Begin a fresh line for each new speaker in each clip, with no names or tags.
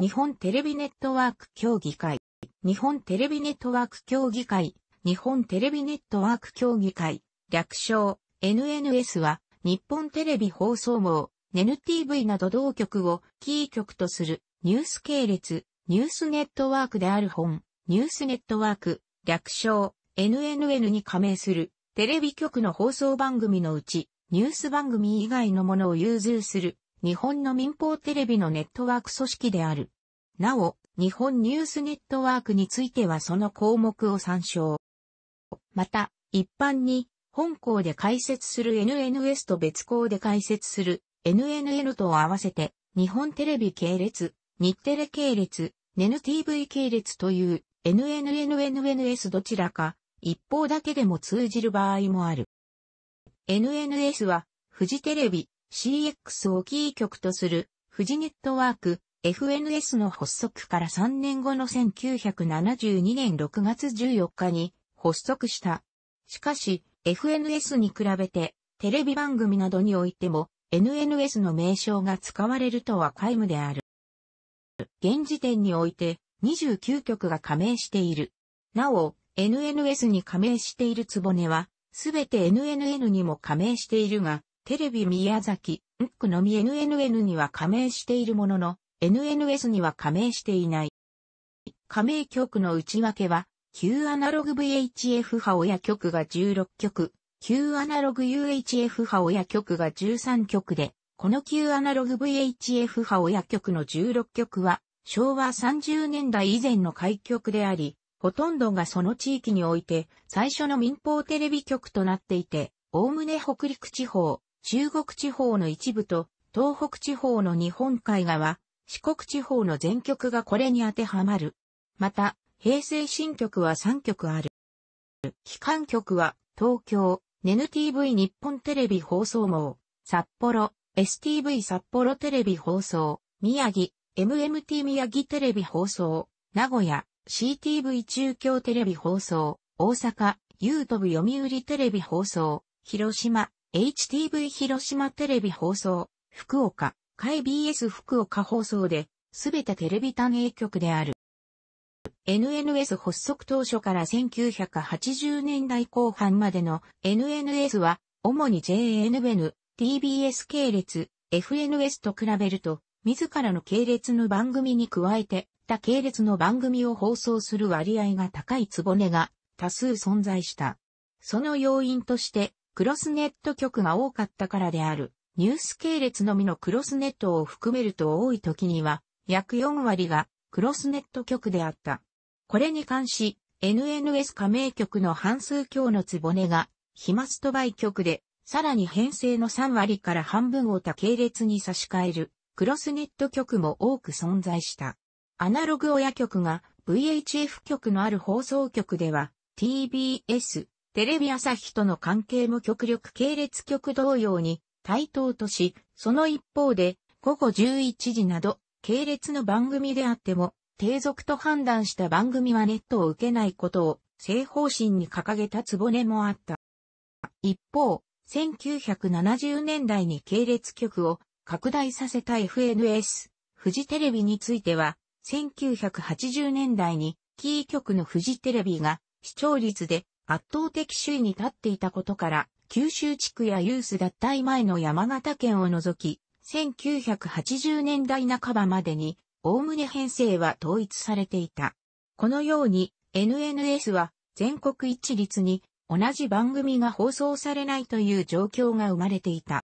日本テレビネットワーク協議会、日本テレビネットワーク協議会、日本テレビネットワーク協議会、略称 NNS は日本テレビ放送網、NTV など同局をキー局とするニュース系列、ニュースネットワークである本、ニュースネットワーク、略称 NNN に加盟するテレビ局の放送番組のうちニュース番組以外のものを融通する日本の民放テレビのネットワーク組織である。なお、日本ニュースネットワークについてはその項目を参照。また、一般に、本校で開設する NNS と別校で開設する NNN と合わせて、日本テレビ系列、日テレ系列、n n t v 系列という NNNNNS どちらか、一方だけでも通じる場合もある。NNS は、フジテレビ、CX をキー局とする富士ネットワーク FNS の発足から3年後の1972年6月14日に発足した。しかし FNS に比べてテレビ番組などにおいても NNS の名称が使われるとは皆無である。現時点において29局が加盟している。なお、NNS に加盟しているつぼねは、すべて NNN にも加盟しているが、テレビ宮崎、ンックのみ NNN には加盟しているものの、NNS には加盟していない。加盟局の内訳は、旧アナログ VHF 派親局が16局、旧アナログ UHF 派親局が13局で、この旧アナログ VHF 派親局の16局は、昭和30年代以前の開局であり、ほとんどがその地域において最初の民放テレビ局となっていて、おおむね北陸地方、中国地方の一部と東北地方の日本海側、四国地方の全局がこれに当てはまる。また、平成新局は3局ある。機関局は東京、NTV 日本テレビ放送網、札幌、STV 札幌テレビ放送、宮城、MMT 宮城テレビ放送、名古屋、CTV 中京テレビ放送、大阪、YouTube 読売テレビ放送、広島、HTV 広島テレビ放送、福岡、海 BS 福岡放送で、すべてテレビ単営局である。NNS 発足当初から1980年代後半までの NNS は、主に JNN、TBS 系列、FNS と比べると、自らの系列の番組に加えて、他系列の番組を放送する割合が高いつぼねが多数存在した。その要因として、クロスネット局が多かったからである。ニュース系列のみのクロスネットを含めると多い時には、約4割がクロスネット局であった。これに関し、NNS 加盟局の半数強のつぼねが、飛沫バイ局で、さらに編成の3割から半分を他系列に差し替える、クロスネット局も多く存在した。アナログ親局が VHF 局のある放送局では、TBS、テレビ朝日との関係も極力系列局同様に対等とし、その一方で午後11時など系列の番組であっても、低俗と判断した番組はネットを受けないことを正方針に掲げたつぼねもあった。一方、1970年代に系列局を拡大させた FNS、富士テレビについては、1980年代にキー局の富士テレビが視聴率で圧倒的首位に立っていたことから、九州地区やユース脱退前の山形県を除き、1980年代半ばまでに、おおむね編成は統一されていた。このように、NNS は全国一律に同じ番組が放送されないという状況が生まれていた。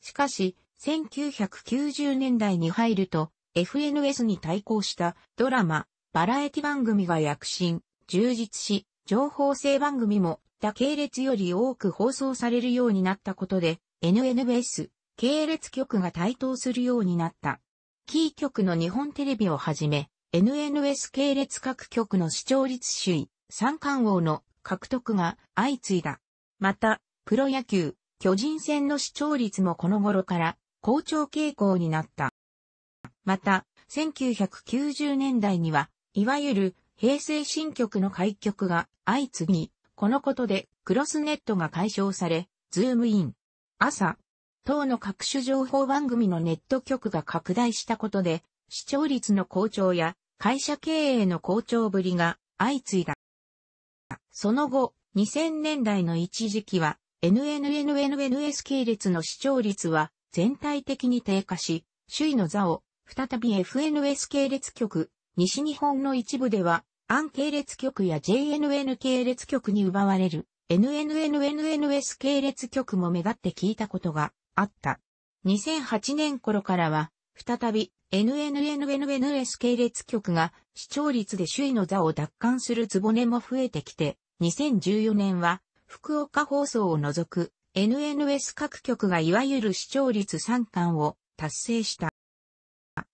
しかし、1990年代に入ると、FNS に対抗したドラマ、バラエティ番組が躍進、充実し、情報性番組も、他系列より多く放送されるようになったことで、NNBS、系列局が台頭するようになった。キー局の日本テレビをはじめ、NNS 系列各局の視聴率首位、三冠王の獲得が相次いだ。また、プロ野球、巨人戦の視聴率もこの頃から好調傾向になった。また、1990年代には、いわゆる平成新局の開局が相次ぎ、このことでクロスネットが解消され、ズームイン。朝、等の各種情報番組のネット局が拡大したことで、視聴率の好調や会社経営の好調ぶりが相次いだ。その後、2000年代の一時期は、NNNNNS 系列の視聴率は全体的に低下し、首位の座を再び FNS 系列局、西日本の一部ではアン系列局や JNN 系列局に奪われる NNNNNS 系列局も目立って聞いたことがあった。2008年頃からは、再び NNNNNS 系列局が視聴率で首位の座を奪還するつぼねも増えてきて、2014年は福岡放送を除く NNS 各局がいわゆる視聴率3冠を達成した。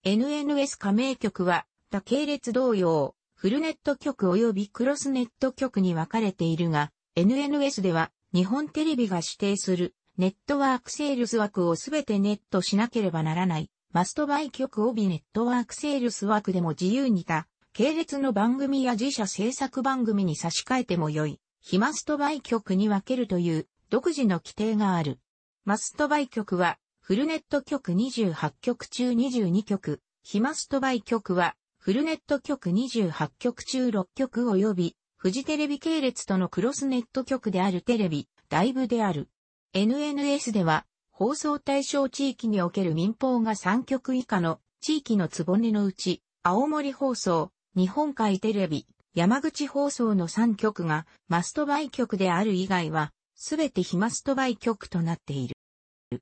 NNS 加盟局は他系列同様、フルネット局及びクロスネット局に分かれているが、NNS では日本テレビが指定するネットワークセールス枠をすべてネットしなければならない。マストバイ局帯ネットワークセールス枠でも自由に他、系列の番組や自社制作番組に差し替えても良い。非マストバイ局に分けるという独自の規定がある。マストバイ局はフルネット局28局中22局、非マストバイ局はフルネット局28局中6局及び、フジテレビ系列とのクロスネット局であるテレビ、ライブである。NNS では、放送対象地域における民放が3局以下の地域のつぼねのうち、青森放送、日本海テレビ、山口放送の3局がマストバイ局である以外は、すべて非マストバイ局となっている。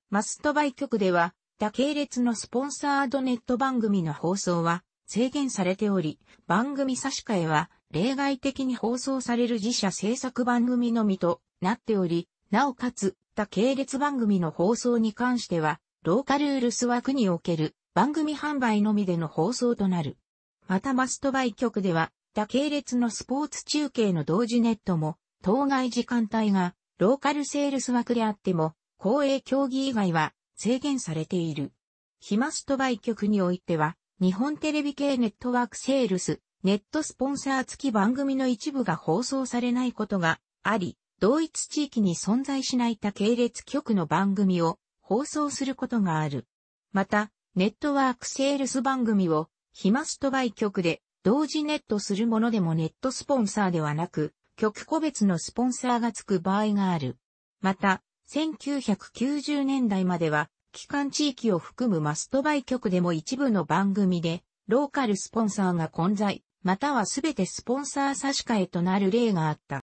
マストバイ局では、他系列のスポンサードネット番組の放送は、制限されており、番組差し替えは例外的に放送される自社制作番組のみとなっており、なおかつ、他系列番組の放送に関しては、ローカルウルス枠における番組販売のみでの放送となる。またマストバイ局では、他系列のスポーツ中継の同時ネットも、当該時間帯がローカルセールス枠であっても、公営競技以外は制限されている。非マストバイ局においては、日本テレビ系ネットワークセールス、ネットスポンサー付き番組の一部が放送されないことがあり、同一地域に存在しない他系列局の番組を放送することがある。また、ネットワークセールス番組を、ヒマストバイ局で、同時ネットするものでもネットスポンサーではなく、局個別のスポンサーが付く場合がある。また、1990年代までは、機関地域を含むマストバイ局でも一部の番組で、ローカルスポンサーが混在、またはすべてスポンサー差し替えとなる例があった。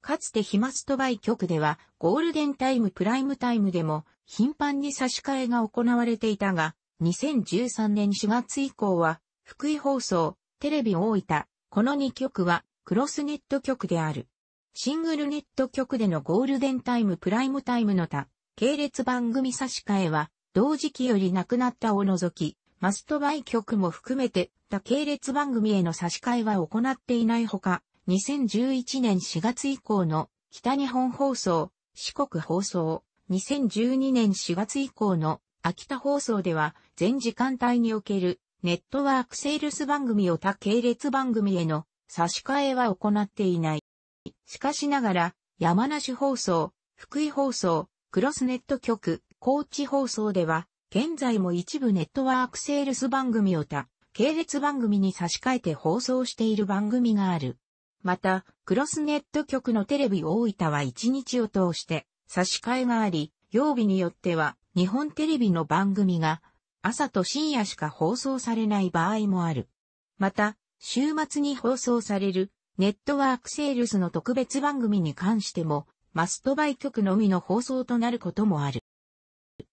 かつて非マストバイ局では、ゴールデンタイムプライムタイムでも、頻繁に差し替えが行われていたが、2013年4月以降は、福井放送、テレビ大分、この2局は、クロスネット局である。シングルネット局でのゴールデンタイムプライムタイムの他、系列番組差し替えは、同時期よりなくなったを除き、マストバイ曲も含めて、他系列番組への差し替えは行っていないほか、2011年4月以降の北日本放送、四国放送、2012年4月以降の秋田放送では、全時間帯におけるネットワークセールス番組を他系列番組への差し替えは行っていない。しかしながら、山梨放送、福井放送、クロスネット局、高知放送では、現在も一部ネットワークセールス番組を他、系列番組に差し替えて放送している番組がある。また、クロスネット局のテレビ大分は1日を通して差し替えがあり、曜日によっては日本テレビの番組が朝と深夜しか放送されない場合もある。また、週末に放送されるネットワークセールスの特別番組に関してもマストバイ局のみの放送となることもある。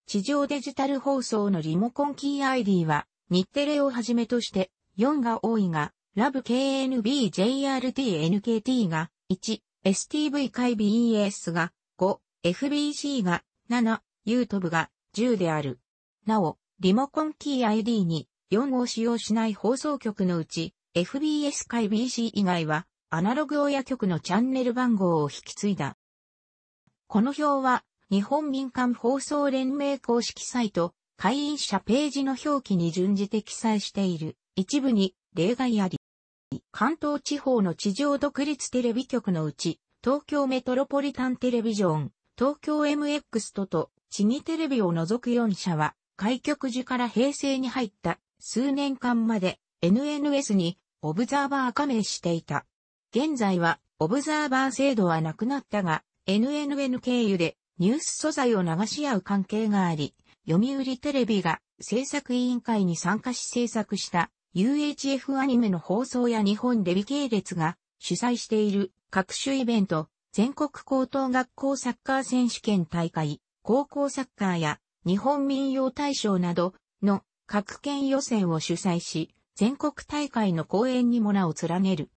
地上デジタル放送のリモコンキー ID は、日テレをはじめとして、4が多いが、ラブ KNB JRT NKT が、1、STV 回 BES が、5、FBC が、7、YouTube が、10である。なお、リモコンキー ID に、4を使用しない放送局のうち、FBS 回 BC 以外は、アナログ親局のチャンネル番号を引き継いだ。この表は、日本民間放送連盟公式サイト、会員者ページの表記に準じて記載している。一部に例外あり。関東地方の地上独立テレビ局のうち、東京メトロポリタンテレビジョン、東京 MX とと、地味テレビを除く4社は、開局時から平成に入った数年間まで NNS にオブザーバー加盟していた。現在はオブザーバー制度はなくなったが、NNN 経由でニュース素材を流し合う関係があり、読売テレビが制作委員会に参加し制作した UHF アニメの放送や日本デビ系列が主催している各種イベント、全国高等学校サッカー選手権大会、高校サッカーや日本民謡大賞などの各県予選を主催し、全国大会の公演にも名を連ねる。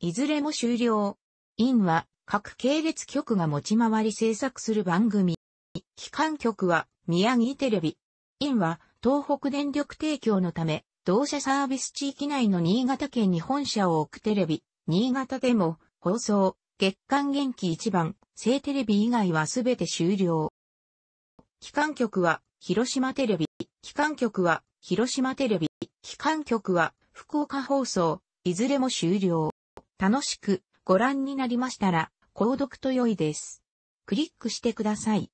いずれも終了。インは各系列局が持ち回り制作する番組。機関局は宮城テレビ。ンは東北電力提供のため、同社サービス地域内の新潟県に本社を置くテレビ、新潟でも放送、月間元気一番、正テレビ以外はすべて終了。機関局は広島テレビ、機関局は広島テレビ、機関局は福岡放送、いずれも終了。楽しくご覧になりましたら、購読と良いです。クリックしてください。